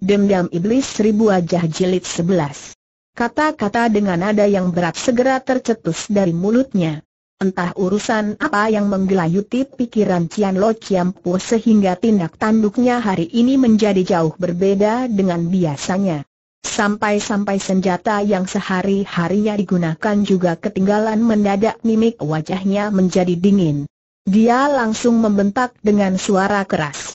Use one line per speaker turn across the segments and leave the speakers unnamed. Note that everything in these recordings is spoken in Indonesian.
Dendam Iblis Seribu Wajah Jilid Sebelas. Kata-kata dengan nada yang berat segera tercetus dari mulutnya. Entah urusan apa yang menggelayuti pikiran Cian Lo Po sehingga tindak tanduknya hari ini menjadi jauh berbeda dengan biasanya. Sampai-sampai senjata yang sehari-harinya digunakan juga ketinggalan mendadak mimik wajahnya menjadi dingin. Dia langsung membentak dengan suara keras.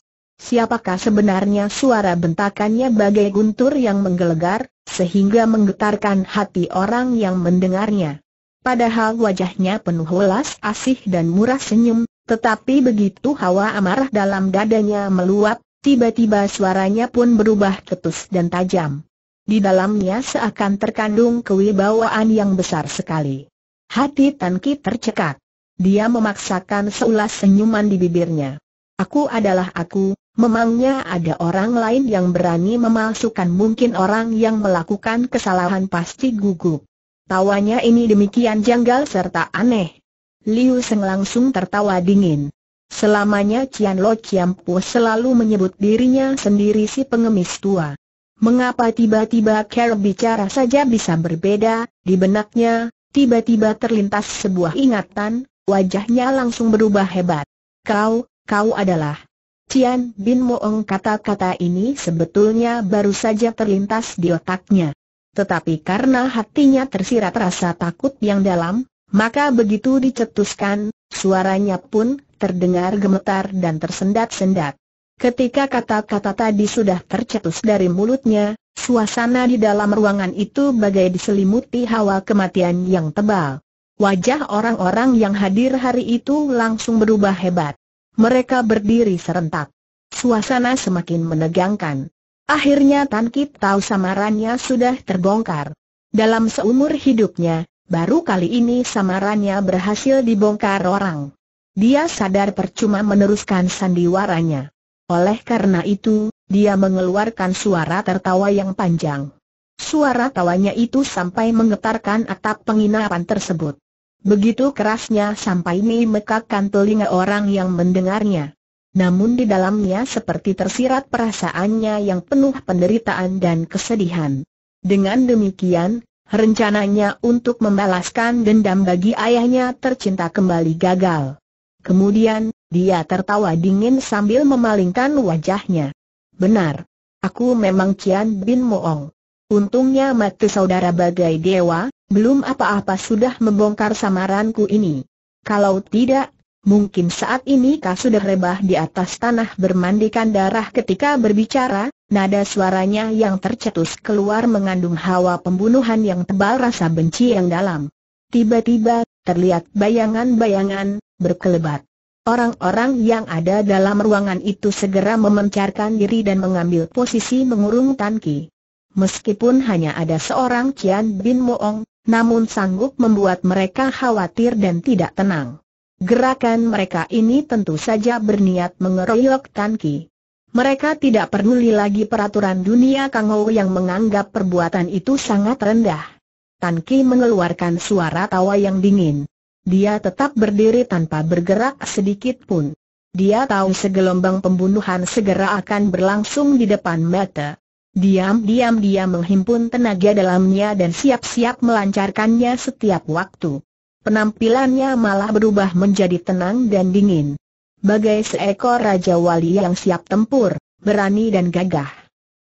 Siapakah sebenarnya suara bentakannya bagai guntur yang menggelegar, sehingga menggetarkan hati orang yang mendengarnya. Padahal wajahnya penuh welas asih dan murah senyum, tetapi begitu hawa amarah dalam dadanya meluap, tiba-tiba suaranya pun berubah ketus dan tajam. Di dalamnya seakan terkandung kewibawaan yang besar sekali. Hati Tan tercekat. Dia memaksakan seulas senyuman di bibirnya. Aku adalah aku, Memangnya ada orang lain yang berani memalsukan mungkin orang yang melakukan kesalahan pasti gugup. Tawanya ini demikian janggal serta aneh. Liu Seng langsung tertawa dingin. Selamanya Cian Lo Po selalu menyebut dirinya sendiri si pengemis tua. Mengapa tiba-tiba Carol bicara saja bisa berbeda, di benaknya, tiba-tiba terlintas sebuah ingatan, wajahnya langsung berubah hebat. Kau, kau adalah Cian Bin Moong kata-kata ini sebetulnya baru saja terlintas di otaknya. Tetapi karena hatinya tersirat rasa takut yang dalam, maka begitu dicetuskan, suaranya pun terdengar gemetar dan tersendat-sendat. Ketika kata-kata tadi sudah tercetus dari mulutnya, suasana di dalam ruangan itu bagai diselimuti hawa kematian yang tebal. Wajah orang-orang yang hadir hari itu langsung berubah hebat. Mereka berdiri serentak. Suasana semakin menegangkan. Akhirnya Tan Kip tahu samarannya sudah terbongkar. Dalam seumur hidupnya, baru kali ini samarannya berhasil dibongkar orang. Dia sadar percuma meneruskan sandiwaranya. Oleh karena itu, dia mengeluarkan suara tertawa yang panjang. Suara tawanya itu sampai menggetarkan atap penginapan tersebut. Begitu kerasnya sampai memekakkan telinga orang yang mendengarnya. Namun di dalamnya seperti tersirat perasaannya yang penuh penderitaan dan kesedihan. Dengan demikian, rencananya untuk membalaskan dendam bagi ayahnya tercinta kembali gagal. Kemudian, dia tertawa dingin sambil memalingkan wajahnya. Benar. Aku memang Cian Bin Moong. Untungnya mati saudara bagai dewa, belum apa-apa sudah membongkar samaranku ini. Kalau tidak, mungkin saat ini kau sudah rebah di atas tanah bermandikan darah ketika berbicara, nada suaranya yang tercetus keluar mengandung hawa pembunuhan yang tebal rasa benci yang dalam. Tiba-tiba, terlihat bayangan-bayangan, berkelebat. Orang-orang yang ada dalam ruangan itu segera memencarkan diri dan mengambil posisi mengurung Tan Ki. Meskipun hanya ada seorang Cian Bin Moong, namun sanggup membuat mereka khawatir dan tidak tenang. Gerakan mereka ini tentu saja berniat mengeroyok Tan Mereka tidak peduli lagi peraturan dunia Kang Ho yang menganggap perbuatan itu sangat rendah. Tan mengeluarkan suara tawa yang dingin. Dia tetap berdiri tanpa bergerak sedikit pun. Dia tahu segelombang pembunuhan segera akan berlangsung di depan mata. Diam-diam dia menghimpun tenaga dalamnya dan siap-siap melancarkannya setiap waktu. Penampilannya malah berubah menjadi tenang dan dingin. Bagai seekor Raja Wali yang siap tempur, berani dan gagah.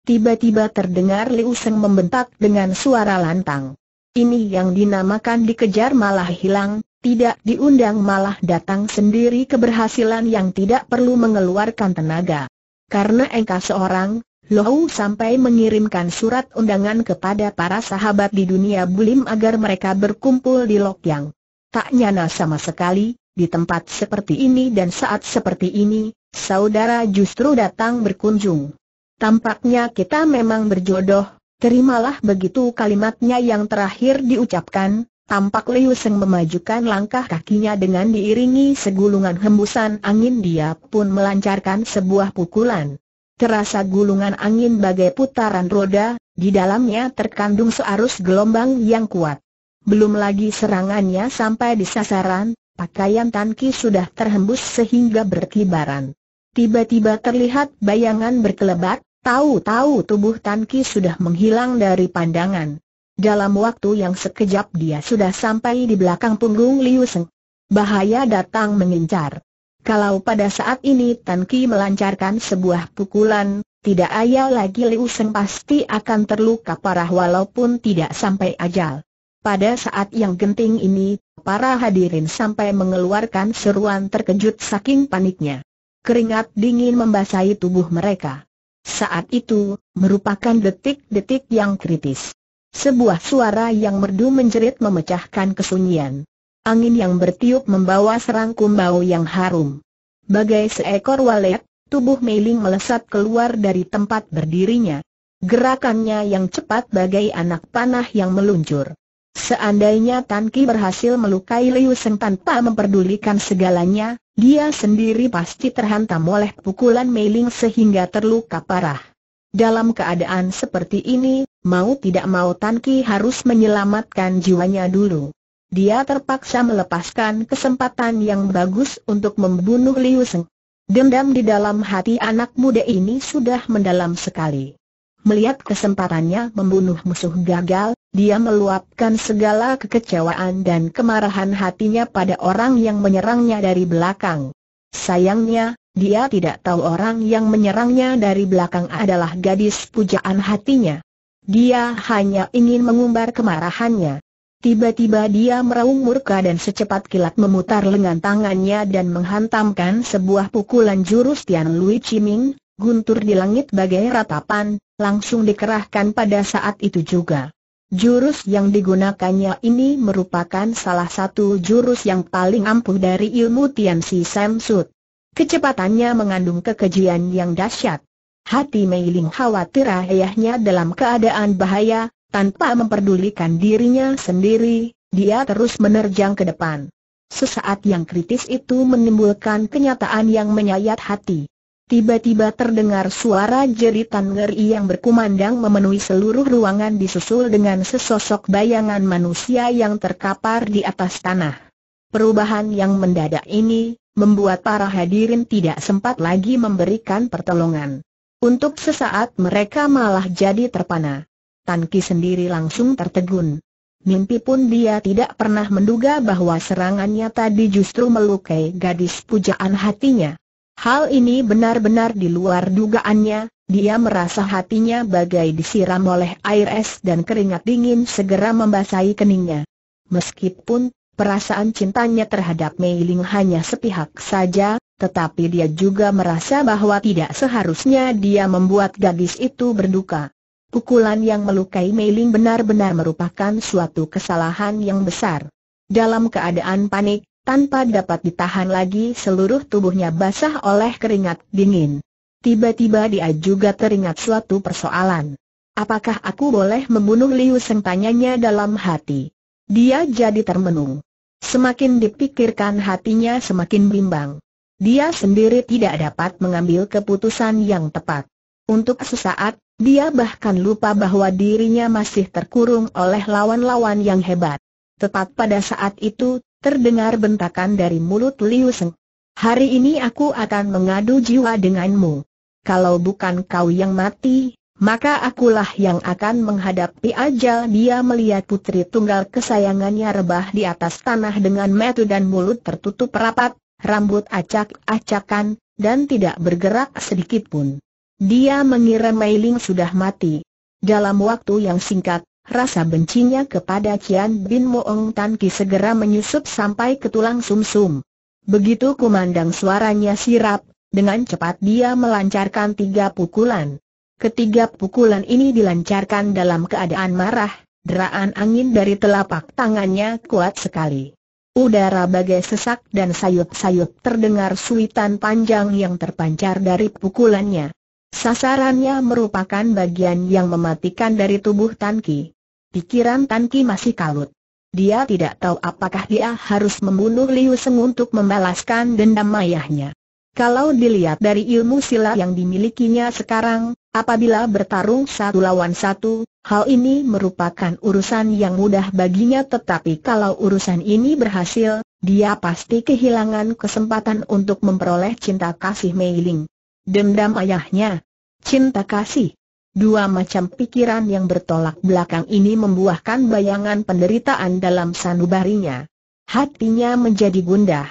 Tiba-tiba terdengar Liu Seng membentak dengan suara lantang. Ini yang dinamakan dikejar malah hilang, tidak diundang malah datang sendiri keberhasilan yang tidak perlu mengeluarkan tenaga. Karena engkau seorang, Lohu sampai mengirimkan surat undangan kepada para sahabat di dunia bulim agar mereka berkumpul di Lokyang. Tak nyana sama sekali, di tempat seperti ini dan saat seperti ini, saudara justru datang berkunjung. Tampaknya kita memang berjodoh, terimalah begitu kalimatnya yang terakhir diucapkan, Tampak Liu Seng memajukan langkah kakinya dengan diiringi segulungan hembusan angin dia pun melancarkan sebuah pukulan terasa gulungan angin bagai putaran roda, di dalamnya terkandung searus gelombang yang kuat. Belum lagi serangannya sampai di sasaran, pakaian tanki sudah terhembus sehingga berkibaran. Tiba-tiba terlihat bayangan berkelebat, tahu-tahu tubuh tanki sudah menghilang dari pandangan. Dalam waktu yang sekejap dia sudah sampai di belakang punggung Liu Seng. Bahaya datang mengincar. Kalau pada saat ini Tan Ki melancarkan sebuah pukulan, tidak ayal lagi Liu Seng pasti akan terluka parah walaupun tidak sampai ajal. Pada saat yang genting ini, para hadirin sampai mengeluarkan seruan terkejut saking paniknya. Keringat dingin membasahi tubuh mereka. Saat itu, merupakan detik-detik yang kritis. Sebuah suara yang merdu menjerit memecahkan kesunyian. Angin yang bertiup membawa serangkum bau yang harum. Bagai seekor walet, tubuh Meiling melesat keluar dari tempat berdirinya. Gerakannya yang cepat bagai anak panah yang meluncur. Seandainya Tan Ki berhasil melukai Liu Seng tanpa memperdulikan segalanya, dia sendiri pasti terhantam oleh pukulan Meiling sehingga terluka parah. Dalam keadaan seperti ini, mau tidak mau Tan Ki harus menyelamatkan jiwanya dulu dia terpaksa melepaskan kesempatan yang bagus untuk membunuh Liu Seng. Dendam di dalam hati anak muda ini sudah mendalam sekali. Melihat kesempatannya membunuh musuh gagal, dia meluapkan segala kekecewaan dan kemarahan hatinya pada orang yang menyerangnya dari belakang. Sayangnya, dia tidak tahu orang yang menyerangnya dari belakang adalah gadis pujaan hatinya. Dia hanya ingin mengumbar kemarahannya. Tiba-tiba dia meraung murka dan secepat kilat memutar lengan tangannya dan menghantamkan sebuah pukulan jurus Tian Lui Chiming, guntur di langit bagai ratapan, langsung dikerahkan pada saat itu juga. Jurus yang digunakannya ini merupakan salah satu jurus yang paling ampuh dari ilmu Tian Si Sam Sud. Kecepatannya mengandung kekejian yang dahsyat. Hati Mei Ling khawatir ayahnya dalam keadaan bahaya, tanpa memperdulikan dirinya sendiri, dia terus menerjang ke depan. Sesaat yang kritis itu menimbulkan kenyataan yang menyayat hati. Tiba-tiba terdengar suara jeritan ngeri yang berkumandang memenuhi seluruh ruangan disusul dengan sesosok bayangan manusia yang terkapar di atas tanah. Perubahan yang mendadak ini, membuat para hadirin tidak sempat lagi memberikan pertolongan. Untuk sesaat mereka malah jadi terpana. Tan Ki sendiri langsung tertegun. Mimpi pun dia tidak pernah menduga bahwa serangannya tadi justru melukai gadis pujaan hatinya. Hal ini benar-benar di luar dugaannya, dia merasa hatinya bagai disiram oleh air es dan keringat dingin segera membasahi keningnya. Meskipun perasaan cintanya terhadap Mei Ling hanya sepihak saja, tetapi dia juga merasa bahwa tidak seharusnya dia membuat gadis itu berduka. Pukulan yang melukai Meiling benar-benar merupakan suatu kesalahan yang besar. Dalam keadaan panik, tanpa dapat ditahan lagi seluruh tubuhnya basah oleh keringat dingin. Tiba-tiba dia juga teringat suatu persoalan. Apakah aku boleh membunuh Liu Seng tanyanya dalam hati? Dia jadi termenung. Semakin dipikirkan hatinya semakin bimbang. Dia sendiri tidak dapat mengambil keputusan yang tepat. Untuk sesaat, dia bahkan lupa bahwa dirinya masih terkurung oleh lawan-lawan yang hebat. Tepat pada saat itu, terdengar bentakan dari mulut Liu Seng. Hari ini aku akan mengadu jiwa denganmu. Kalau bukan kau yang mati, maka akulah yang akan menghadapi ajal dia melihat putri tunggal kesayangannya rebah di atas tanah dengan metu dan mulut tertutup rapat, rambut acak-acakan, dan tidak bergerak sedikit pun. Dia mengira Mei Ling sudah mati. Dalam waktu yang singkat, rasa bencinya kepada Kian Bin Moong Tan Ki segera menyusup sampai ke tulang sumsum. -sum. Begitu kumandang suaranya sirap, dengan cepat dia melancarkan tiga pukulan. Ketiga pukulan ini dilancarkan dalam keadaan marah, deraan angin dari telapak tangannya kuat sekali. Udara bagai sesak dan sayup-sayup terdengar suitan panjang yang terpancar dari pukulannya. Sasarannya merupakan bagian yang mematikan dari tubuh Tan Pikiran Tan masih kalut. Dia tidak tahu apakah dia harus membunuh Liu Seng untuk membalaskan dendam ayahnya. Kalau dilihat dari ilmu silat yang dimilikinya sekarang, apabila bertarung satu lawan satu, hal ini merupakan urusan yang mudah baginya tetapi kalau urusan ini berhasil, dia pasti kehilangan kesempatan untuk memperoleh cinta kasih Mei Ling dendam ayahnya, cinta kasih. Dua macam pikiran yang bertolak belakang ini membuahkan bayangan penderitaan dalam sanubarinya. Hatinya menjadi gundah.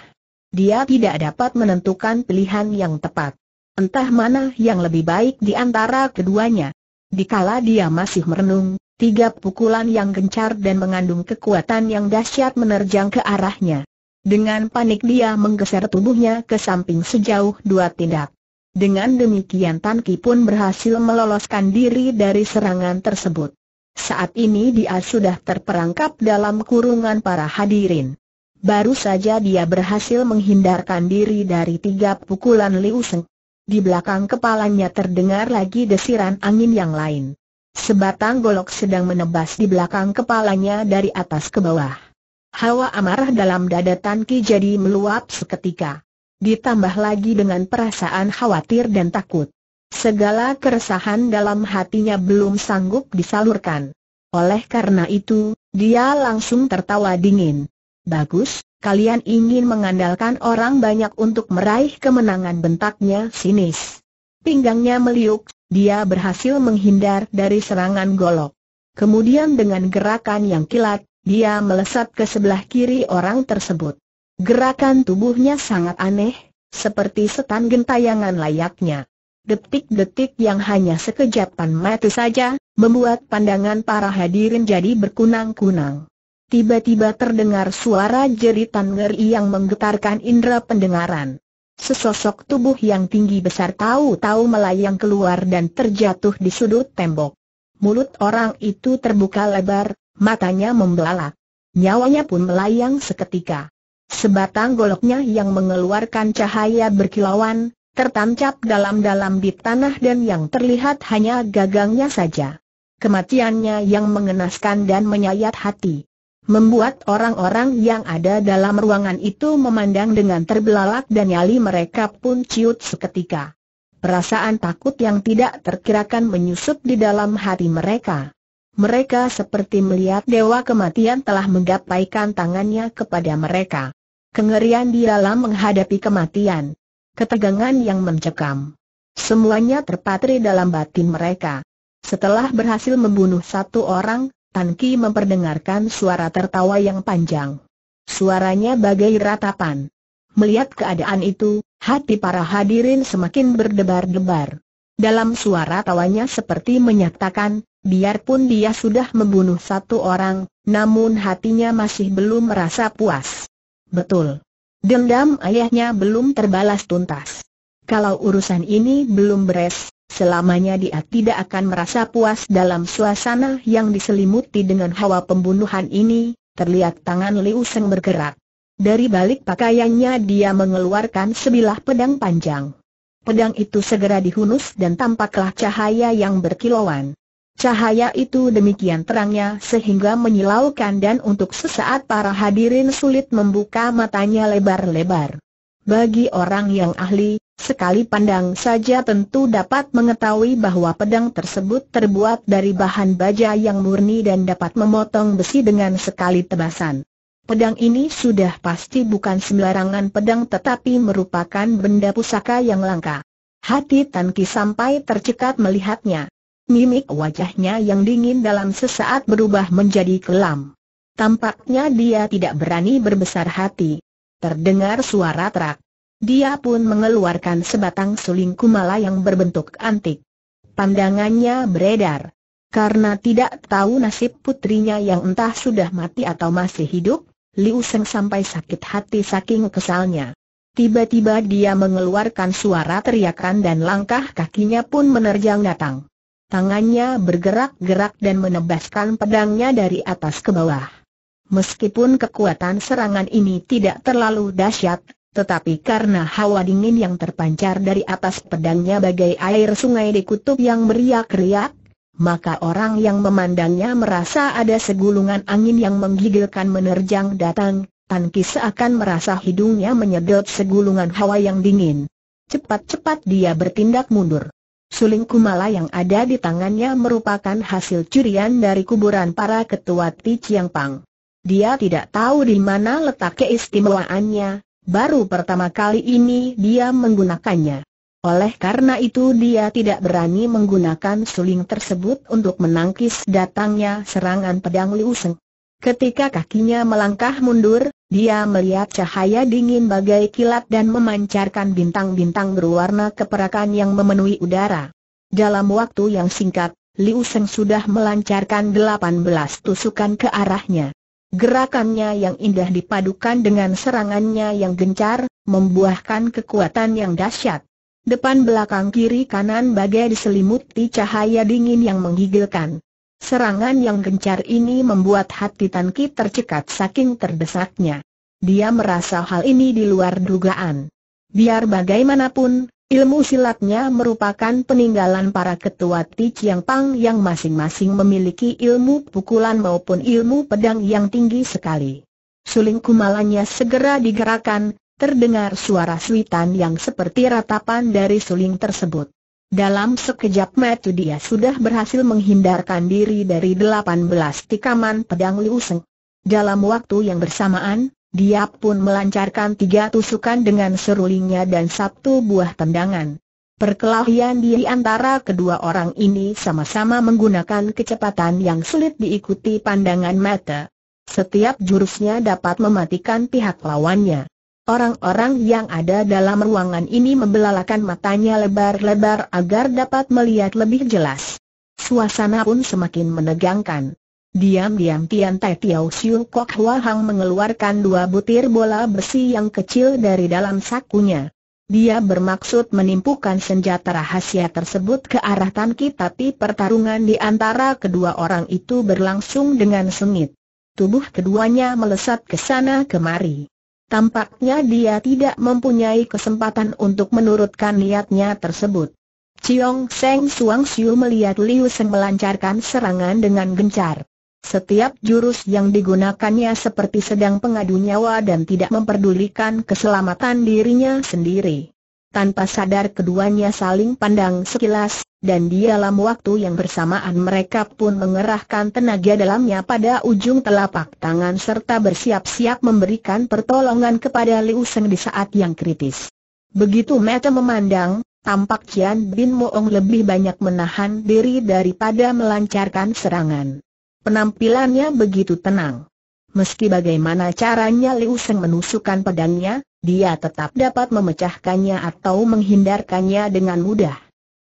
Dia tidak dapat menentukan pilihan yang tepat. Entah mana yang lebih baik di antara keduanya. Dikala dia masih merenung, tiga pukulan yang gencar dan mengandung kekuatan yang dahsyat menerjang ke arahnya. Dengan panik dia menggeser tubuhnya ke samping sejauh dua tindak. Dengan demikian Tan Ki pun berhasil meloloskan diri dari serangan tersebut. Saat ini dia sudah terperangkap dalam kurungan para hadirin. Baru saja dia berhasil menghindarkan diri dari tiga pukulan Liu Seng. Di belakang kepalanya terdengar lagi desiran angin yang lain. Sebatang golok sedang menebas di belakang kepalanya dari atas ke bawah. Hawa amarah dalam dada Tan Ki jadi meluap seketika ditambah lagi dengan perasaan khawatir dan takut. Segala keresahan dalam hatinya belum sanggup disalurkan. Oleh karena itu, dia langsung tertawa dingin. Bagus, kalian ingin mengandalkan orang banyak untuk meraih kemenangan bentaknya sinis. Pinggangnya meliuk, dia berhasil menghindar dari serangan golok. Kemudian dengan gerakan yang kilat, dia melesat ke sebelah kiri orang tersebut. Gerakan tubuhnya sangat aneh, seperti setan gentayangan layaknya. Detik-detik yang hanya sekejapan mati saja, membuat pandangan para hadirin jadi berkunang-kunang. Tiba-tiba terdengar suara jeritan ngeri yang menggetarkan indera pendengaran. Sesosok tubuh yang tinggi besar tahu-tahu melayang keluar dan terjatuh di sudut tembok. Mulut orang itu terbuka lebar, matanya membelalak. Nyawanya pun melayang seketika. Sebatang goloknya yang mengeluarkan cahaya berkilauan, tertancap dalam-dalam di tanah dan yang terlihat hanya gagangnya saja. Kematiannya yang mengenaskan dan menyayat hati. Membuat orang-orang yang ada dalam ruangan itu memandang dengan terbelalak dan nyali mereka pun ciut seketika. Perasaan takut yang tidak terkirakan menyusup di dalam hati mereka. Mereka seperti melihat dewa kematian telah menggapaikan tangannya kepada mereka. Kengerian di dalam menghadapi kematian. Ketegangan yang mencekam. Semuanya terpatri dalam batin mereka. Setelah berhasil membunuh satu orang, Tan Ki memperdengarkan suara tertawa yang panjang. Suaranya bagai ratapan. Melihat keadaan itu, hati para hadirin semakin berdebar-debar. Dalam suara tawanya seperti menyatakan, biarpun dia sudah membunuh satu orang, namun hatinya masih belum merasa puas. Betul. Dendam ayahnya belum terbalas tuntas. Kalau urusan ini belum beres, selamanya dia tidak akan merasa puas dalam suasana yang diselimuti dengan hawa pembunuhan ini, terlihat tangan Liu Seng bergerak. Dari balik pakaiannya dia mengeluarkan sebilah pedang panjang. Pedang itu segera dihunus dan tampaklah cahaya yang berkilauan. Cahaya itu demikian terangnya sehingga menyilaukan dan untuk sesaat para hadirin sulit membuka matanya lebar-lebar. Bagi orang yang ahli, sekali pandang saja tentu dapat mengetahui bahwa pedang tersebut terbuat dari bahan baja yang murni dan dapat memotong besi dengan sekali tebasan. Pedang ini sudah pasti bukan sembarangan pedang tetapi merupakan benda pusaka yang langka. Hati Tan sampai tercekat melihatnya mimik wajahnya yang dingin dalam sesaat berubah menjadi kelam. Tampaknya dia tidak berani berbesar hati. Terdengar suara terak. Dia pun mengeluarkan sebatang suling kumala yang berbentuk antik. Pandangannya beredar. Karena tidak tahu nasib putrinya yang entah sudah mati atau masih hidup, Liu Seng sampai sakit hati saking kesalnya. Tiba-tiba dia mengeluarkan suara teriakan dan langkah kakinya pun menerjang datang. Tangannya bergerak-gerak dan menebaskan pedangnya dari atas ke bawah. Meskipun kekuatan serangan ini tidak terlalu dahsyat, tetapi karena hawa dingin yang terpancar dari atas pedangnya bagai air sungai di kutub yang beriak riak maka orang yang memandangnya merasa ada segulungan angin yang menggigilkan menerjang datang, Tan Ki seakan merasa hidungnya menyedot segulungan hawa yang dingin. Cepat-cepat dia bertindak mundur. Suling kumala yang ada di tangannya merupakan hasil curian dari kuburan para ketua Ti Chiang Pang. Dia tidak tahu di mana letak keistimewaannya, baru pertama kali ini dia menggunakannya. Oleh karena itu dia tidak berani menggunakan suling tersebut untuk menangkis datangnya serangan pedang Liu Seng. Ketika kakinya melangkah mundur, dia melihat cahaya dingin bagai kilat dan memancarkan bintang-bintang berwarna keperakan yang memenuhi udara. Dalam waktu yang singkat, Liu Sheng sudah melancarkan delapan belas tusukan ke arahnya. Gerakannya yang indah dipadukan dengan serangannya yang gencar, membuahkan kekuatan yang dahsyat. Depan belakang kiri kanan bagai diselimuti cahaya dingin yang menggigilkan. Serangan yang gencar ini membuat hati Tan Ki tercekat saking terdesaknya. Dia merasa hal ini di luar dugaan. Biar bagaimanapun, ilmu silatnya merupakan peninggalan para ketua Ti Chiang Pang yang masing-masing memiliki ilmu pukulan maupun ilmu pedang yang tinggi sekali. Suling kumalannya segera digerakkan, terdengar suara suitan yang seperti ratapan dari suling tersebut. Dalam sekejap mata dia sudah berhasil menghindarkan diri dari delapan belas tikaman pedang Liu Seng. Dalam waktu yang bersamaan, dia pun melancarkan tiga tusukan dengan serulingnya dan satu buah tendangan. Perkelahian di antara kedua orang ini sama-sama menggunakan kecepatan yang sulit diikuti pandangan mata. Setiap jurusnya dapat mematikan pihak lawannya. Orang-orang yang ada dalam ruangan ini membelalakan matanya lebar-lebar agar dapat melihat lebih jelas. Suasana pun semakin menegangkan. Diam-diam Tian Tai Tiao Siu Kok Hua Hang mengeluarkan dua butir bola besi yang kecil dari dalam sakunya. Dia bermaksud menimpukan senjata rahasia tersebut ke arah Tan Ki tapi pertarungan di antara kedua orang itu berlangsung dengan sengit. Tubuh keduanya melesat ke sana kemari. Tampaknya dia tidak mempunyai kesempatan untuk menurutkan niatnya tersebut. Chiong Seng Suang Siu melihat Liu Seng melancarkan serangan dengan gencar. Setiap jurus yang digunakannya seperti sedang pengadu nyawa dan tidak memperdulikan keselamatan dirinya sendiri tanpa sadar keduanya saling pandang sekilas, dan di dalam waktu yang bersamaan mereka pun mengerahkan tenaga dalamnya pada ujung telapak tangan serta bersiap-siap memberikan pertolongan kepada Liu Seng di saat yang kritis. Begitu mata memandang, tampak Cian Bin Moong lebih banyak menahan diri daripada melancarkan serangan. Penampilannya begitu tenang. Meski bagaimana caranya Liu Seng menusukkan pedangnya, dia tetap dapat memecahkannya atau menghindarkannya dengan mudah.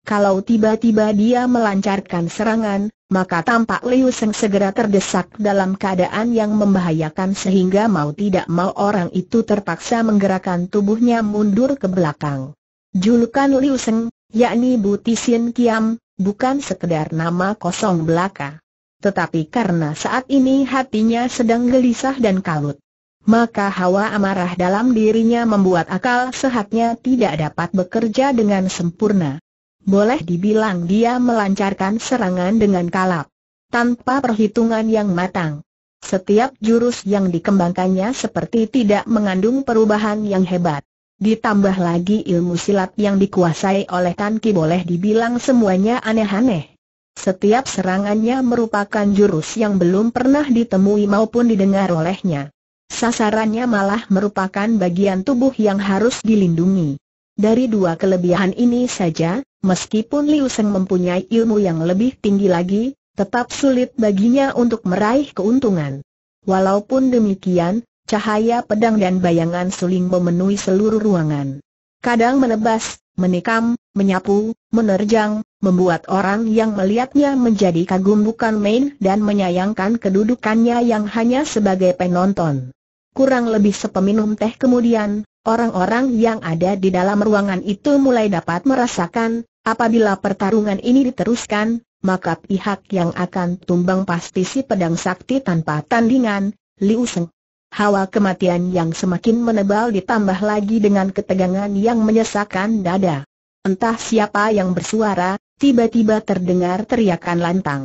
Kalau tiba-tiba dia melancarkan serangan, maka tampak Liu Seng segera terdesak dalam keadaan yang membahayakan sehingga mau tidak mau orang itu terpaksa menggerakkan tubuhnya mundur ke belakang. Julukan Liu Seng, yakni Butisin Kiam, bukan sekedar nama kosong belaka. Tetapi karena saat ini hatinya sedang gelisah dan kalut maka hawa amarah dalam dirinya membuat akal sehatnya tidak dapat bekerja dengan sempurna. Boleh dibilang dia melancarkan serangan dengan kalap, tanpa perhitungan yang matang. Setiap jurus yang dikembangkannya seperti tidak mengandung perubahan yang hebat. Ditambah lagi ilmu silat yang dikuasai oleh Tan Ki boleh dibilang semuanya aneh-aneh. Setiap serangannya merupakan jurus yang belum pernah ditemui maupun didengar olehnya sasarannya malah merupakan bagian tubuh yang harus dilindungi. Dari dua kelebihan ini saja, meskipun Liu Seng mempunyai ilmu yang lebih tinggi lagi, tetap sulit baginya untuk meraih keuntungan. Walaupun demikian, cahaya pedang dan bayangan suling memenuhi seluruh ruangan. Kadang menebas, menikam, menyapu, menerjang, membuat orang yang melihatnya menjadi kagum bukan main dan menyayangkan kedudukannya yang hanya sebagai penonton. Kurang lebih sepeminum teh kemudian, orang-orang yang ada di dalam ruangan itu mulai dapat merasakan, apabila pertarungan ini diteruskan, maka pihak yang akan tumbang pasti si pedang sakti tanpa tandingan, Liu Seng. Hawa kematian yang semakin menebal ditambah lagi dengan ketegangan yang menyesakan dada. Entah siapa yang bersuara, tiba-tiba terdengar teriakan lantang.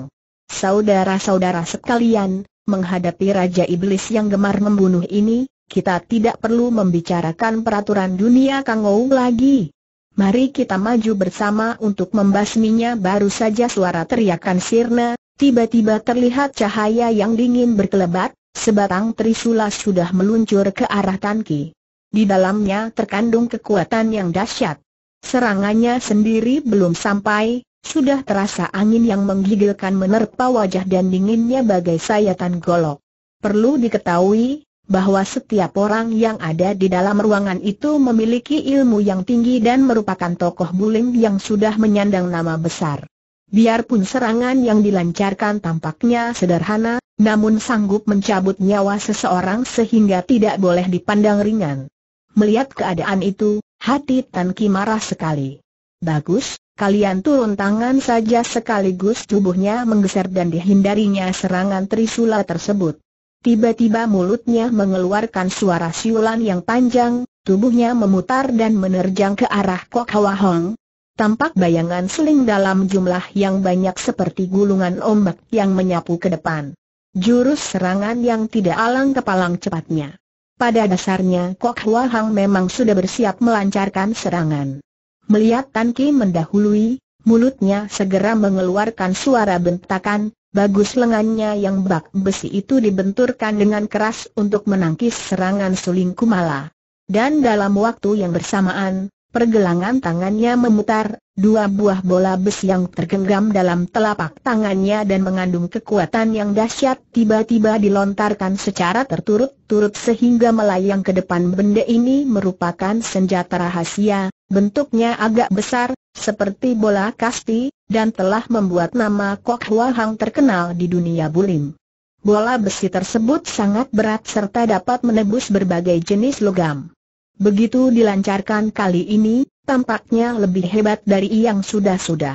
Saudara-saudara sekalian, menghadapi Raja Iblis yang gemar membunuh ini, kita tidak perlu membicarakan peraturan dunia Kangou lagi. Mari kita maju bersama untuk membasminya baru saja suara teriakan sirna, tiba-tiba terlihat cahaya yang dingin berkelebat, sebatang trisula sudah meluncur ke arah Tan Di dalamnya terkandung kekuatan yang dahsyat. Serangannya sendiri belum sampai, sudah terasa angin yang menggigilkan menerpa wajah dan dinginnya bagai sayatan golok. Perlu diketahui, bahwa setiap orang yang ada di dalam ruangan itu memiliki ilmu yang tinggi dan merupakan tokoh bulim yang sudah menyandang nama besar. Biarpun serangan yang dilancarkan tampaknya sederhana, namun sanggup mencabut nyawa seseorang sehingga tidak boleh dipandang ringan. Melihat keadaan itu, hati Tan Ki marah sekali. Bagus, kalian turun tangan saja sekaligus tubuhnya menggeser dan dihindarinya serangan trisula tersebut. Tiba-tiba mulutnya mengeluarkan suara siulan yang panjang, tubuhnya memutar dan menerjang ke arah Kok Hwa Hong, tampak bayangan seling dalam jumlah yang banyak seperti gulungan ombak yang menyapu ke depan. Jurus serangan yang tidak alang kepalang cepatnya. Pada dasarnya Kok Hua Hang memang sudah bersiap melancarkan serangan. Melihat Tan Ki mendahului, mulutnya segera mengeluarkan suara bentakan, bagus lengannya yang bak besi itu dibenturkan dengan keras untuk menangkis serangan suling kumala. Dan dalam waktu yang bersamaan, Pergelangan tangannya memutar, dua buah bola besi yang tergenggam dalam telapak tangannya dan mengandung kekuatan yang dahsyat tiba-tiba dilontarkan secara terturut-turut sehingga melayang ke depan benda ini merupakan senjata rahasia, bentuknya agak besar, seperti bola kasti, dan telah membuat nama Kok Hua Hang terkenal di dunia bulim. Bola besi tersebut sangat berat serta dapat menebus berbagai jenis logam. Begitu dilancarkan kali ini, tampaknya lebih hebat dari yang sudah-sudah.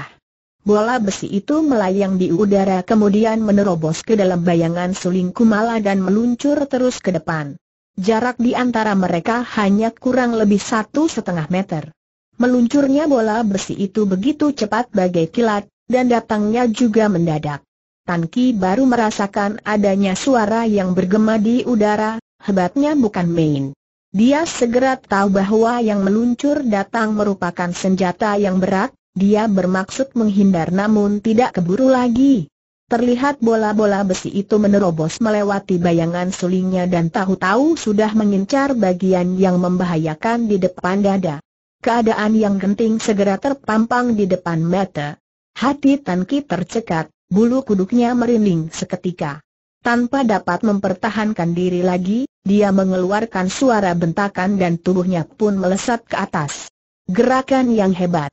Bola besi itu melayang di udara kemudian menerobos ke dalam bayangan suling Kumala dan meluncur terus ke depan. Jarak di antara mereka hanya kurang lebih satu setengah meter. Meluncurnya bola besi itu begitu cepat bagai kilat, dan datangnya juga mendadak. Tan baru merasakan adanya suara yang bergema di udara, hebatnya bukan main. Dia segera tahu bahwa yang meluncur datang merupakan senjata yang berat, dia bermaksud menghindar namun tidak keburu lagi. Terlihat bola-bola besi itu menerobos melewati bayangan sulingnya dan tahu-tahu sudah mengincar bagian yang membahayakan di depan dada. Keadaan yang genting segera terpampang di depan mata. Hati Tan tercekat, bulu kuduknya merinding seketika. Tanpa dapat mempertahankan diri lagi, dia mengeluarkan suara bentakan dan tubuhnya pun melesat ke atas. Gerakan yang hebat.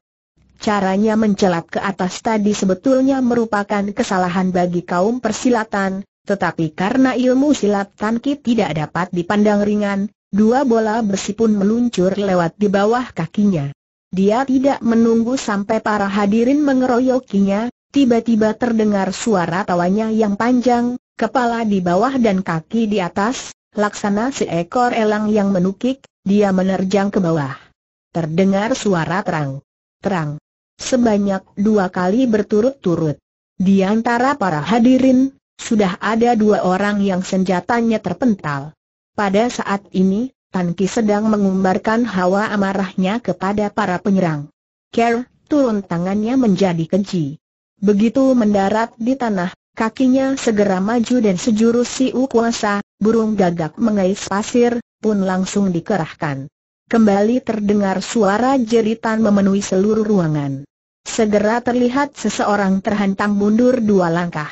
Caranya mencelat ke atas tadi sebetulnya merupakan kesalahan bagi kaum persilatan, tetapi karena ilmu silat Tanki tidak dapat dipandang ringan, dua bola besi pun meluncur lewat di bawah kakinya. Dia tidak menunggu sampai para hadirin mengeroyokinya, tiba-tiba terdengar suara tawanya yang panjang, Kepala di bawah dan kaki di atas, laksana seekor elang yang menukik, dia menerjang ke bawah. Terdengar suara terang. Terang. Sebanyak dua kali berturut-turut. Di antara para hadirin, sudah ada dua orang yang senjatanya terpental. Pada saat ini, Tan sedang mengumbarkan hawa amarahnya kepada para penyerang. Ker, turun tangannya menjadi keji. Begitu mendarat di tanah, Kakinya segera maju dan sejurus siu kuasa, burung gagak mengais pasir, pun langsung dikerahkan. Kembali terdengar suara jeritan memenuhi seluruh ruangan. Segera terlihat seseorang terhantam mundur dua langkah.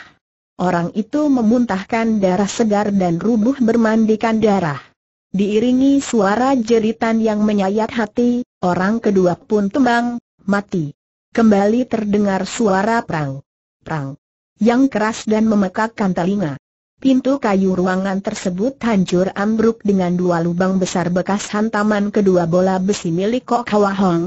Orang itu memuntahkan darah segar dan rubuh bermandikan darah. Diiringi suara jeritan yang menyayat hati, orang kedua pun tembang, mati. Kembali terdengar suara perang. Perang yang keras dan memekakkan telinga. Pintu kayu ruangan tersebut hancur ambruk dengan dua lubang besar bekas hantaman kedua bola besi milik Kok Hwa Hong.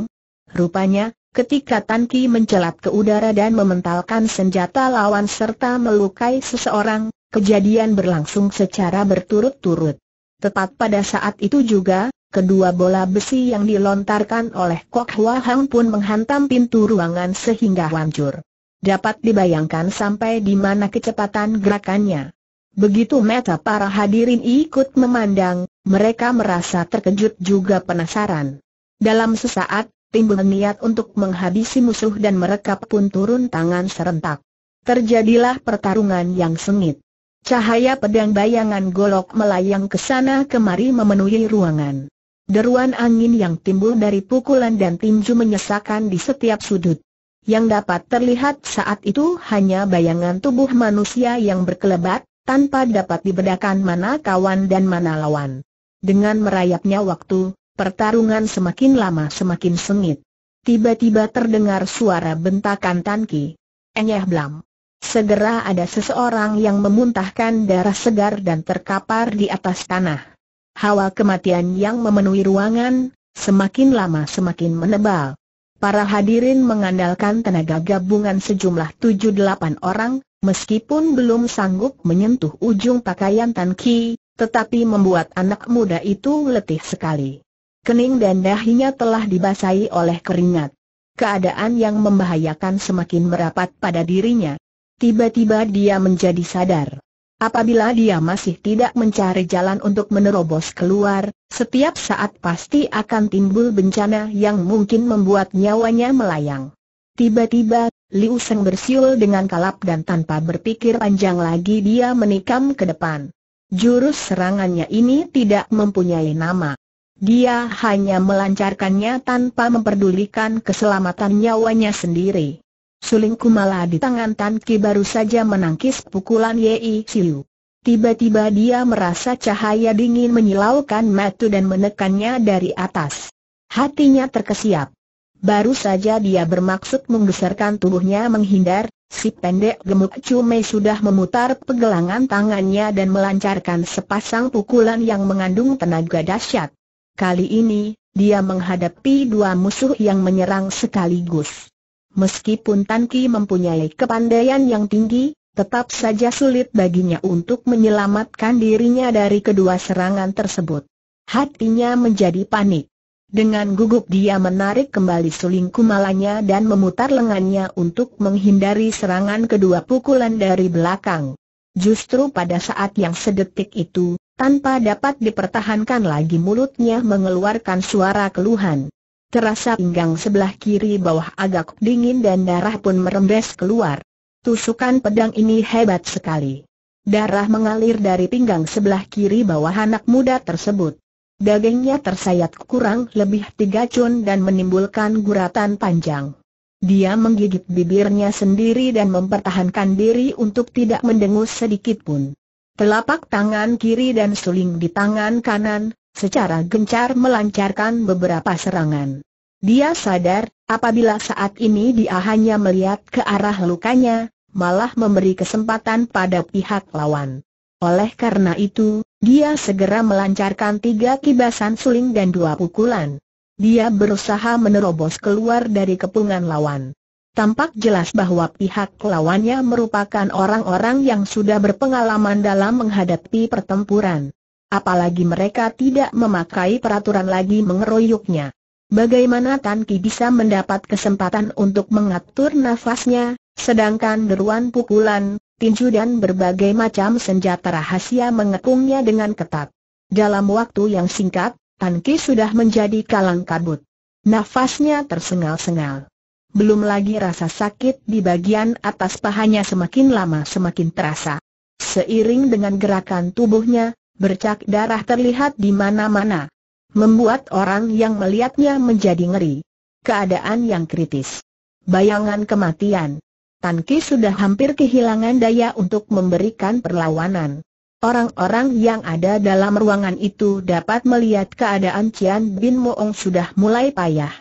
Rupanya, ketika Tan Ki mencelat ke udara dan mementalkan senjata lawan serta melukai seseorang, kejadian berlangsung secara berturut-turut. Tepat pada saat itu juga, kedua bola besi yang dilontarkan oleh Kok Hwa Hong pun menghantam pintu ruangan sehingga hancur. Dapat dibayangkan sampai di mana kecepatan gerakannya. Begitu meta para hadirin ikut memandang, mereka merasa terkejut juga penasaran. Dalam sesaat, timbul niat untuk menghabisi musuh dan mereka pun turun tangan serentak. Terjadilah pertarungan yang sengit. Cahaya pedang bayangan golok melayang ke sana kemari memenuhi ruangan. Deruan angin yang timbul dari pukulan dan tinju menyesakan di setiap sudut. Yang dapat terlihat saat itu hanya bayangan tubuh manusia yang berkelebat, tanpa dapat dibedakan mana kawan dan mana lawan. Dengan merayapnya waktu, pertarungan semakin lama semakin sengit. Tiba-tiba terdengar suara bentakan Tanki. Enyah blam. Segera ada seseorang yang memuntahkan darah segar dan terkapar di atas tanah. Hawa kematian yang memenuhi ruangan, semakin lama semakin menebal. Para hadirin mengandalkan tenaga gabungan sejumlah 7-8 orang, meskipun belum sanggup menyentuh ujung pakaian Tan Ki, tetapi membuat anak muda itu letih sekali. Kening dan dahinya telah dibasahi oleh keringat. Keadaan yang membahayakan semakin merapat pada dirinya. Tiba-tiba dia menjadi sadar. Apabila dia masih tidak mencari jalan untuk menerobos keluar, setiap saat pasti akan timbul bencana yang mungkin membuat nyawanya melayang. Tiba-tiba, Liu Seng bersiul dengan kalap dan tanpa berpikir panjang lagi dia menikam ke depan. Jurus serangannya ini tidak mempunyai nama. Dia hanya melancarkannya tanpa memperdulikan keselamatan nyawanya sendiri. Suling Kumala di tangan Tan Ki baru saja menangkis pukulan Yei Siu. Tiba-tiba dia merasa cahaya dingin menyilaukan matu dan menekannya dari atas. Hatinya terkesiap. Baru saja dia bermaksud menggeserkan tubuhnya menghindar, si pendek gemuk cumai sudah memutar pegelangan tangannya dan melancarkan sepasang pukulan yang mengandung tenaga dahsyat. Kali ini, dia menghadapi dua musuh yang menyerang sekaligus. Meskipun Tan Ki mempunyai kepandaian yang tinggi, tetap saja sulit baginya untuk menyelamatkan dirinya dari kedua serangan tersebut. Hatinya menjadi panik. Dengan gugup dia menarik kembali suling kumalanya dan memutar lengannya untuk menghindari serangan kedua pukulan dari belakang. Justru pada saat yang sedetik itu, tanpa dapat dipertahankan lagi mulutnya mengeluarkan suara keluhan. Terasa pinggang sebelah kiri bawah agak dingin dan darah pun merembes keluar. Tusukan pedang ini hebat sekali. Darah mengalir dari pinggang sebelah kiri bawah anak muda tersebut. Dagingnya tersayat kurang lebih tiga cun dan menimbulkan guratan panjang. Dia menggigit bibirnya sendiri dan mempertahankan diri untuk tidak mendengus sedikit pun. Telapak tangan kiri dan suling di tangan kanan, secara gencar melancarkan beberapa serangan. Dia sadar, apabila saat ini dia hanya melihat ke arah lukanya, malah memberi kesempatan pada pihak lawan. Oleh karena itu, dia segera melancarkan tiga kibasan suling dan dua pukulan. Dia berusaha menerobos keluar dari kepungan lawan. Tampak jelas bahwa pihak lawannya merupakan orang-orang yang sudah berpengalaman dalam menghadapi pertempuran. Apalagi mereka tidak memakai peraturan lagi mengeroyoknya. Bagaimana Tan Ki bisa mendapat kesempatan untuk mengatur nafasnya, sedangkan deruan pukulan, tinju dan berbagai macam senjata rahasia mengekungnya dengan ketat. Dalam waktu yang singkat, Tan Ki sudah menjadi kalang kabut. Nafasnya tersengal-sengal. Belum lagi rasa sakit di bagian atas pahanya semakin lama semakin terasa. Seiring dengan gerakan tubuhnya, bercak darah terlihat di mana-mana. Membuat orang yang melihatnya menjadi ngeri. Keadaan yang kritis. Bayangan kematian. Tan sudah hampir kehilangan daya untuk memberikan perlawanan. Orang-orang yang ada dalam ruangan itu dapat melihat keadaan Cian Bin Moong sudah mulai payah.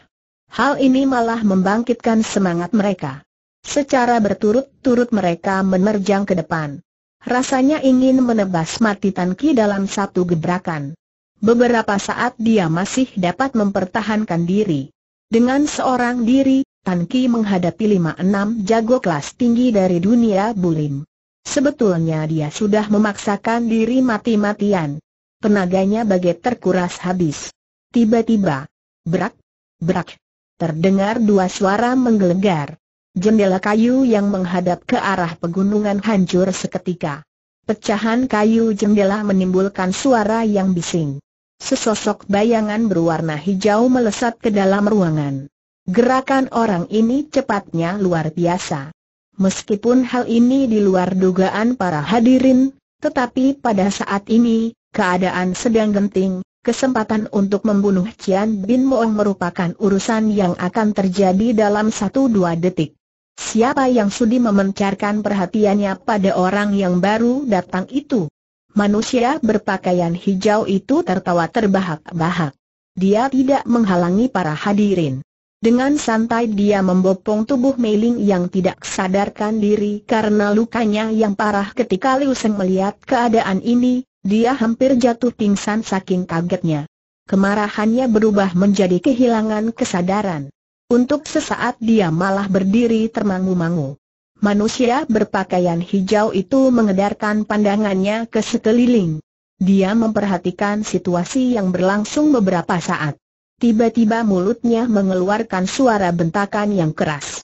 Hal ini malah membangkitkan semangat mereka. Secara berturut-turut mereka menerjang ke depan. Rasanya ingin menebas mati Tan Ki dalam satu gebrakan. Beberapa saat dia masih dapat mempertahankan diri. Dengan seorang diri, Tan Ki menghadapi lima enam jago kelas tinggi dari dunia bulim. Sebetulnya dia sudah memaksakan diri mati-matian. Tenaganya bagai terkuras habis. Tiba-tiba, berak, berak, terdengar dua suara menggelegar. Jendela kayu yang menghadap ke arah pegunungan hancur seketika. Pecahan kayu jendela menimbulkan suara yang bising. Sesosok bayangan berwarna hijau melesat ke dalam ruangan. Gerakan orang ini cepatnya luar biasa. Meskipun hal ini di luar dugaan para hadirin, tetapi pada saat ini, keadaan sedang genting, kesempatan untuk membunuh Cian Bin Moong merupakan urusan yang akan terjadi dalam satu dua detik. Siapa yang sudi memencarkan perhatiannya pada orang yang baru datang itu? Manusia berpakaian hijau itu tertawa terbahak-bahak. Dia tidak menghalangi para hadirin. Dengan santai dia membopong tubuh Meiling yang tidak sadarkan diri karena lukanya yang parah ketika Liu Seng melihat keadaan ini, dia hampir jatuh pingsan saking kagetnya. Kemarahannya berubah menjadi kehilangan kesadaran. Untuk sesaat dia malah berdiri termangu-mangu. Manusia berpakaian hijau itu mengedarkan pandangannya ke sekeliling. Dia memperhatikan situasi yang berlangsung beberapa saat. Tiba-tiba mulutnya mengeluarkan suara bentakan yang keras.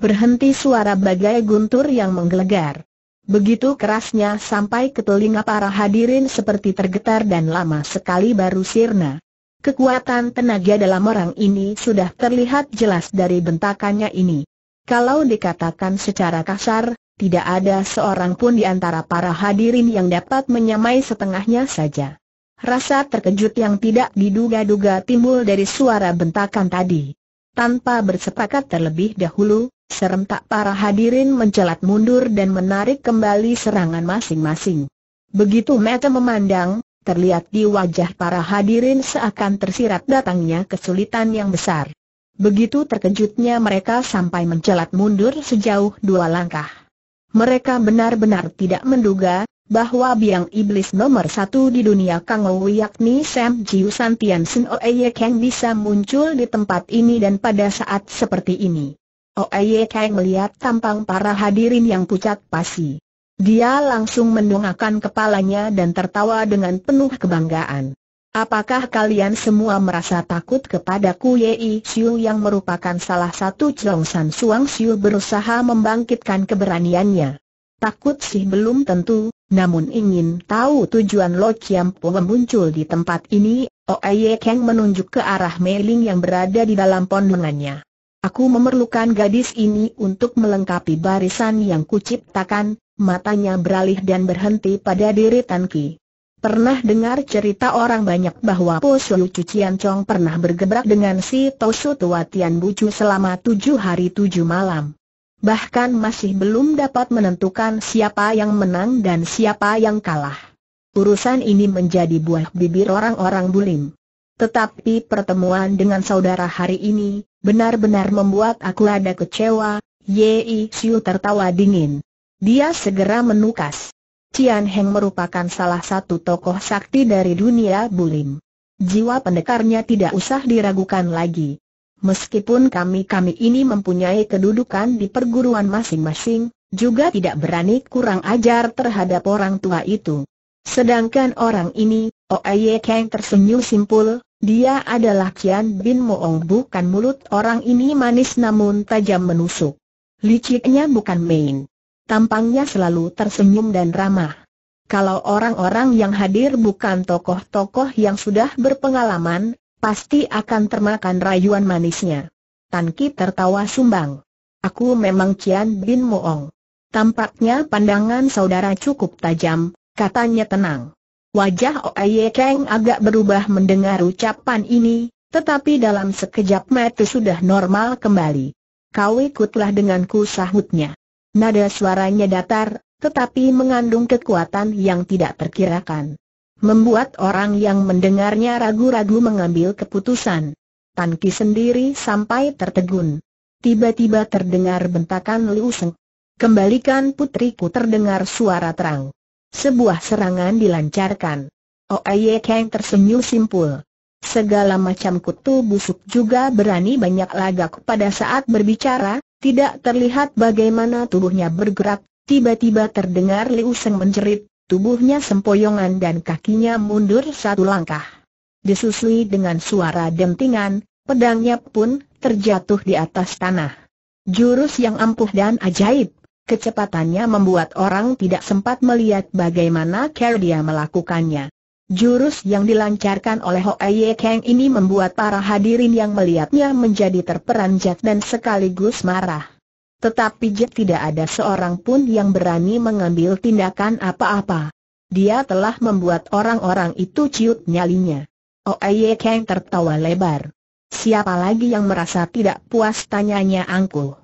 Berhenti suara bagai guntur yang menggelegar. Begitu kerasnya sampai ke telinga para hadirin seperti tergetar dan lama sekali baru sirna. Kekuatan tenaga dalam orang ini sudah terlihat jelas dari bentakannya ini. Kalau dikatakan secara kasar, tidak ada seorang pun di antara para hadirin yang dapat menyamai setengahnya saja. Rasa terkejut yang tidak diduga-duga timbul dari suara bentakan tadi. Tanpa bersepakat terlebih dahulu, serentak para hadirin mencelat mundur dan menarik kembali serangan masing-masing. Begitu Meta memandang, terlihat di wajah para hadirin seakan tersirat datangnya kesulitan yang besar. Begitu terkejutnya mereka sampai mencelat mundur sejauh dua langkah. Mereka benar-benar tidak menduga, bahwa biang iblis nomor satu di dunia Kang Ou yakni Sam Jiu San Tian Sin Oeye Kang bisa muncul di tempat ini dan pada saat seperti ini. Oeye Kang melihat tampang para hadirin yang pucat pasi. Dia langsung mendongakkan kepalanya dan tertawa dengan penuh kebanggaan. Apakah kalian semua merasa takut kepada kepadaku Yei Xiu yang merupakan salah satu San Suang Xiu berusaha membangkitkan keberaniannya. Takut sih belum tentu, namun ingin tahu tujuan Lo Chiam Po muncul di tempat ini, Oye Kang menunjuk ke arah Mei Ling yang berada di dalam pondongannya. Aku memerlukan gadis ini untuk melengkapi barisan yang kuciptakan, matanya beralih dan berhenti pada diri Tanki. Pernah dengar cerita orang banyak bahwa Po Suyu Cucian Chong pernah bergebrak dengan si Tosu Tua Tian Bucu selama tujuh hari tujuh malam. Bahkan masih belum dapat menentukan siapa yang menang dan siapa yang kalah. Urusan ini menjadi buah bibir orang-orang bulim. Tetapi pertemuan dengan saudara hari ini, benar-benar membuat aku ada kecewa, Yei Siu tertawa dingin. Dia segera menukas. Cian Heng merupakan salah satu tokoh sakti dari dunia bulim. Jiwa pendekarnya tidak usah diragukan lagi. Meskipun kami-kami ini mempunyai kedudukan di perguruan masing-masing, juga tidak berani kurang ajar terhadap orang tua itu. Sedangkan orang ini, Ye Kang tersenyum simpul, dia adalah Kian Bin Moong bukan mulut orang ini manis namun tajam menusuk. Liciknya bukan main tampangnya selalu tersenyum dan ramah. Kalau orang-orang yang hadir bukan tokoh-tokoh yang sudah berpengalaman, pasti akan termakan rayuan manisnya. Tan Ki tertawa sumbang. Aku memang Cian Bin Moong. Tampaknya pandangan saudara cukup tajam, katanya tenang. Wajah Oye Keng agak berubah mendengar ucapan ini, tetapi dalam sekejap mata sudah normal kembali. Kau ikutlah denganku sahutnya. Nada suaranya datar, tetapi mengandung kekuatan yang tidak terkirakan. Membuat orang yang mendengarnya ragu-ragu mengambil keputusan. Tan Ki sendiri sampai tertegun. Tiba-tiba terdengar bentakan Liu Seng. Kembalikan putriku terdengar suara terang. Sebuah serangan dilancarkan. Oye oh, Kang tersenyum simpul. Segala macam kutu busuk juga berani banyak lagak pada saat berbicara, tidak terlihat bagaimana tubuhnya bergerak, tiba-tiba terdengar Liu Seng menjerit, tubuhnya sempoyongan dan kakinya mundur satu langkah. Disusui dengan suara dentingan, pedangnya pun terjatuh di atas tanah. Jurus yang ampuh dan ajaib, kecepatannya membuat orang tidak sempat melihat bagaimana cara dia melakukannya. Jurus yang dilancarkan oleh Hoa Kang ini membuat para hadirin yang melihatnya menjadi terperanjat dan sekaligus marah. Tetapi Jet tidak ada seorang pun yang berani mengambil tindakan apa-apa. Dia telah membuat orang-orang itu ciut nyalinya. Oeye Kang tertawa lebar. Siapa lagi yang merasa tidak puas tanyanya angkuh.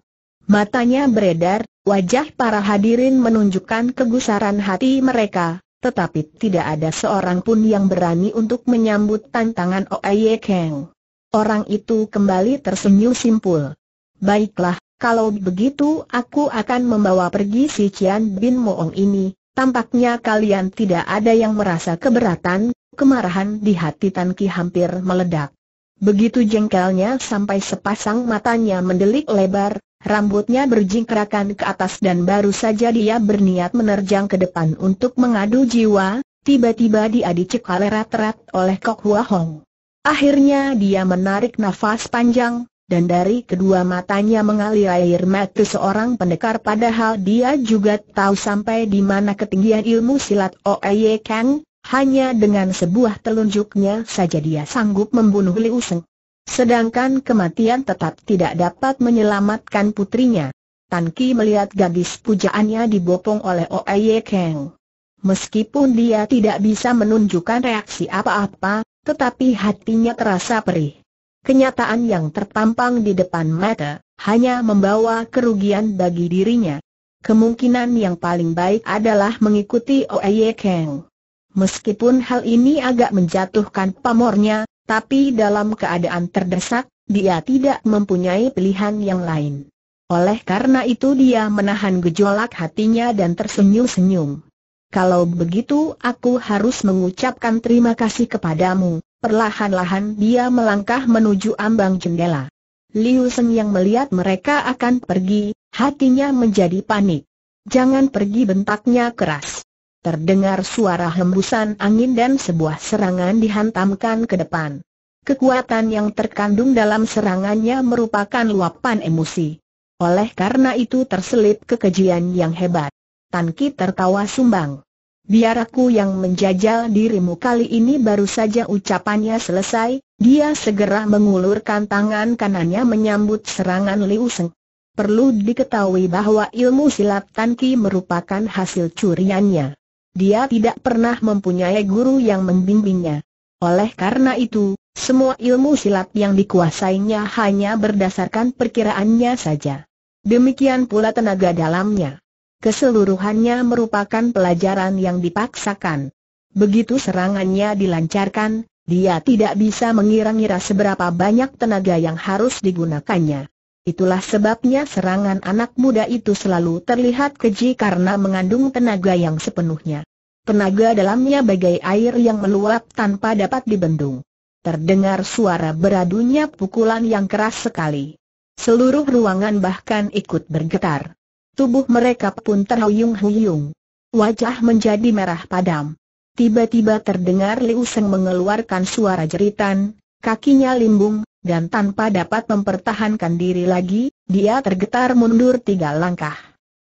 Matanya beredar, wajah para hadirin menunjukkan kegusaran hati mereka, tetapi tidak ada seorang pun yang berani untuk menyambut tantangan Oye Kang. Orang itu kembali tersenyum simpul. Baiklah, kalau begitu aku akan membawa pergi si Cian Bin Moong ini, Tampaknya kalian tidak ada yang merasa keberatan, kemarahan di hati Tan Ki hampir meledak. Begitu jengkelnya sampai sepasang matanya mendelik lebar, Rambutnya berjingkrakan ke atas dan baru saja dia berniat menerjang ke depan untuk mengadu jiwa, tiba-tiba dia dicekal erat-erat oleh Kok Hua Hong. Akhirnya dia menarik nafas panjang, dan dari kedua matanya mengalir air mata seorang pendekar padahal dia juga tahu sampai di mana ketinggian ilmu silat Oeye Kang, hanya dengan sebuah telunjuknya saja dia sanggup membunuh Liu Seng. Sedangkan kematian tetap tidak dapat menyelamatkan putrinya. Tan Ki melihat gadis pujaannya dibopong oleh Oeye Keng. Meskipun dia tidak bisa menunjukkan reaksi apa-apa, tetapi hatinya terasa perih. Kenyataan yang terpampang di depan mata, hanya membawa kerugian bagi dirinya. Kemungkinan yang paling baik adalah mengikuti Oeye Keng. Meskipun hal ini agak menjatuhkan pamornya, tapi dalam keadaan terdesak, dia tidak mempunyai pilihan yang lain. Oleh karena itu dia menahan gejolak hatinya dan tersenyum-senyum. Kalau begitu aku harus mengucapkan terima kasih kepadamu, perlahan-lahan dia melangkah menuju ambang jendela. Liu Sen yang melihat mereka akan pergi, hatinya menjadi panik. Jangan pergi bentaknya keras terdengar suara hembusan angin dan sebuah serangan dihantamkan ke depan. Kekuatan yang terkandung dalam serangannya merupakan luapan emosi. Oleh karena itu terselip kekejian yang hebat. Tan Ki tertawa sumbang. Biar aku yang menjajal dirimu kali ini baru saja ucapannya selesai, dia segera mengulurkan tangan kanannya menyambut serangan Liu Seng. Perlu diketahui bahwa ilmu silat Tan Ki merupakan hasil curiannya. Dia tidak pernah mempunyai guru yang membimbingnya. Oleh karena itu, semua ilmu silat yang dikuasainya hanya berdasarkan perkiraannya saja. Demikian pula tenaga dalamnya. Keseluruhannya merupakan pelajaran yang dipaksakan. Begitu serangannya dilancarkan, dia tidak bisa mengira-ngira seberapa banyak tenaga yang harus digunakannya. Itulah sebabnya serangan anak muda itu selalu terlihat keji karena mengandung tenaga yang sepenuhnya. Tenaga dalamnya bagai air yang meluap tanpa dapat dibendung. Terdengar suara beradunya pukulan yang keras sekali. Seluruh ruangan bahkan ikut bergetar. Tubuh mereka pun terhuyung-huyung. Wajah menjadi merah padam. Tiba-tiba terdengar Liu Seng mengeluarkan suara jeritan, kakinya limbung, dan tanpa dapat mempertahankan diri lagi, dia tergetar mundur tiga langkah.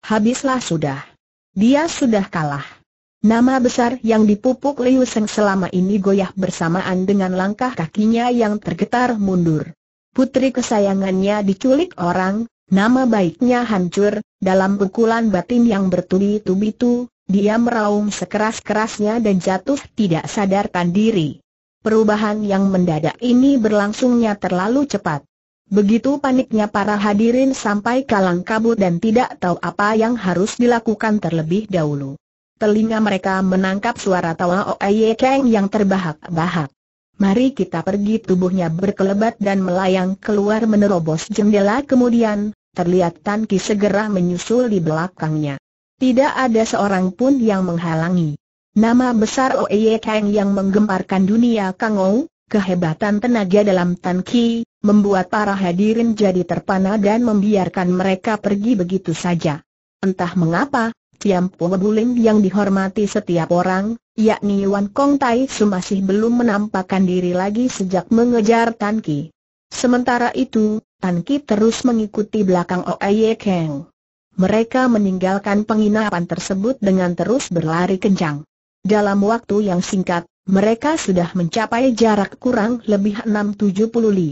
Habislah sudah. Dia sudah kalah. Nama besar yang dipupuk Liu Seng selama ini goyah bersamaan dengan langkah kakinya yang tergetar mundur. Putri kesayangannya diculik orang, nama baiknya hancur, dalam pukulan batin yang bertubi-tubi itu, dia meraung sekeras-kerasnya dan jatuh tidak sadarkan diri. Perubahan yang mendadak ini berlangsungnya terlalu cepat. Begitu paniknya para hadirin sampai kalang kabut dan tidak tahu apa yang harus dilakukan terlebih dahulu. Telinga mereka menangkap suara tawa Oye Kang yang terbahak-bahak. Mari kita pergi tubuhnya berkelebat dan melayang keluar menerobos jendela kemudian, terlihat Tan Ki segera menyusul di belakangnya. Tidak ada seorang pun yang menghalangi. Nama besar Oye Kang yang menggemparkan dunia Ou, kehebatan tenaga dalam Tan Ki, membuat para hadirin jadi terpana dan membiarkan mereka pergi begitu saja. Entah mengapa, Tiam Po Buling yang dihormati setiap orang, yakni Wan Kong Tai Su masih belum menampakkan diri lagi sejak mengejar Tan Ki. Sementara itu, Tan Ki terus mengikuti belakang Oye Kang. Mereka meninggalkan penginapan tersebut dengan terus berlari kencang. Dalam waktu yang singkat, mereka sudah mencapai jarak kurang lebih 670 li.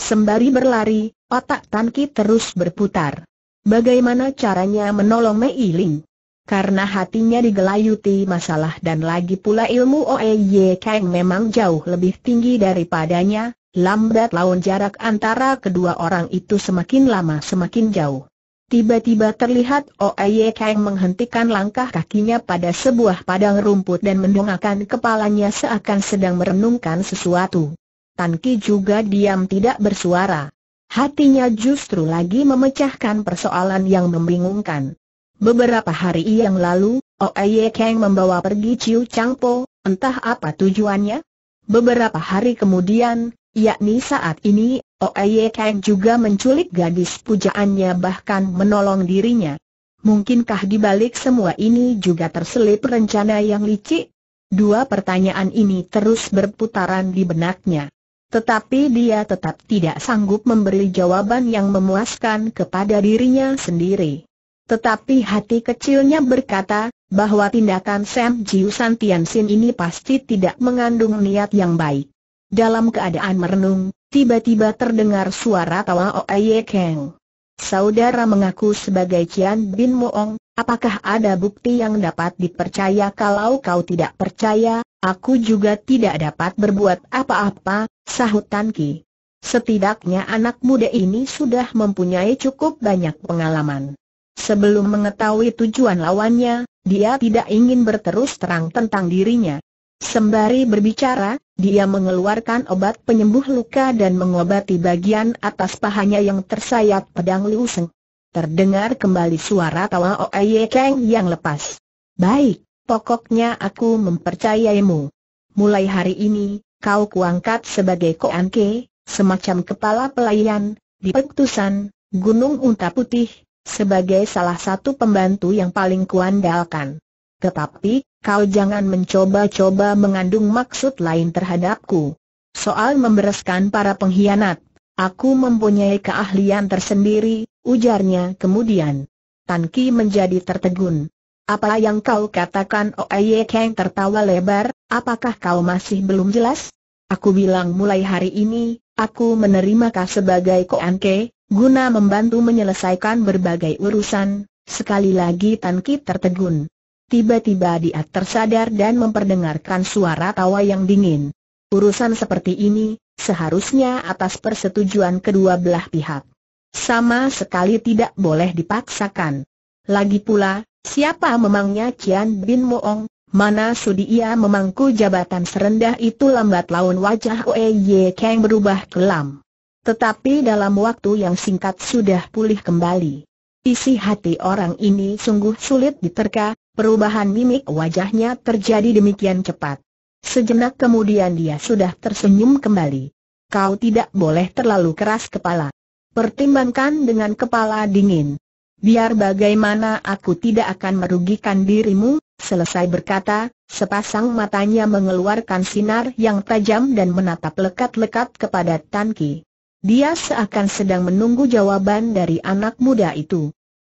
Sembari berlari, otak Tan terus berputar. Bagaimana caranya menolong Mei Ling? Karena hatinya digelayuti masalah dan lagi pula ilmu Oe Ye Kang memang jauh lebih tinggi daripadanya, lambat laun jarak antara kedua orang itu semakin lama semakin jauh. Tiba-tiba terlihat Oeye Kang menghentikan langkah kakinya pada sebuah padang rumput dan mendongakkan kepalanya seakan sedang merenungkan sesuatu. Tan Ki juga diam tidak bersuara. Hatinya justru lagi memecahkan persoalan yang membingungkan. Beberapa hari yang lalu, Oeye Kang membawa pergi Ciu Po, entah apa tujuannya. Beberapa hari kemudian, yakni saat ini Oye Kang juga menculik gadis pujaannya bahkan menolong dirinya. Mungkinkah dibalik semua ini juga terselip rencana yang licik? Dua pertanyaan ini terus berputaran di benaknya. Tetapi dia tetap tidak sanggup memberi jawaban yang memuaskan kepada dirinya sendiri. Tetapi hati kecilnya berkata, bahwa tindakan Sam Jiu San Tian Sin ini pasti tidak mengandung niat yang baik. Dalam keadaan merenung, Tiba-tiba terdengar suara tawa Oye Keng. Saudara mengaku sebagai Cian Bin Moong, apakah ada bukti yang dapat dipercaya kalau kau tidak percaya, aku juga tidak dapat berbuat apa-apa, sahut Tan Ki. Setidaknya anak muda ini sudah mempunyai cukup banyak pengalaman. Sebelum mengetahui tujuan lawannya, dia tidak ingin berterus terang tentang dirinya. Sembari berbicara, dia mengeluarkan obat penyembuh luka dan mengobati bagian atas pahanya yang tersayat pedang Liu Seng. Terdengar kembali suara tawa Oye Kang yang lepas. Baik, pokoknya aku mempercayaimu. Mulai hari ini, kau kuangkat sebagai Koan Ke, semacam kepala pelayan, di Pektusan, Gunung Unta Putih, sebagai salah satu pembantu yang paling kuandalkan. Tetapi, kau jangan mencoba-coba mengandung maksud lain terhadapku. Soal membereskan para pengkhianat, aku mempunyai keahlian tersendiri, ujarnya kemudian. Tan Ki menjadi tertegun. Apa yang kau katakan Oye Kang tertawa lebar, apakah kau masih belum jelas? Aku bilang mulai hari ini, aku menerima kau sebagai Koan Ke, guna membantu menyelesaikan berbagai urusan. Sekali lagi Tan Ki tertegun. Tiba-tiba dia tersadar dan memperdengarkan suara tawa yang dingin. Urusan seperti ini, seharusnya atas persetujuan kedua belah pihak. Sama sekali tidak boleh dipaksakan. Lagi pula, siapa memangnya Cian Bin Moong, mana sudi ia memangku jabatan serendah itu lambat laun wajah Oe Ye Kang berubah kelam. Tetapi dalam waktu yang singkat sudah pulih kembali. Isi hati orang ini sungguh sulit diterka, Perubahan mimik wajahnya terjadi demikian cepat. Sejenak kemudian dia sudah tersenyum kembali. Kau tidak boleh terlalu keras kepala. Pertimbangkan dengan kepala dingin. Biar bagaimana aku tidak akan merugikan dirimu, selesai berkata, sepasang matanya mengeluarkan sinar yang tajam dan menatap lekat-lekat kepada Tan Ki. Dia seakan sedang menunggu jawaban dari anak muda itu.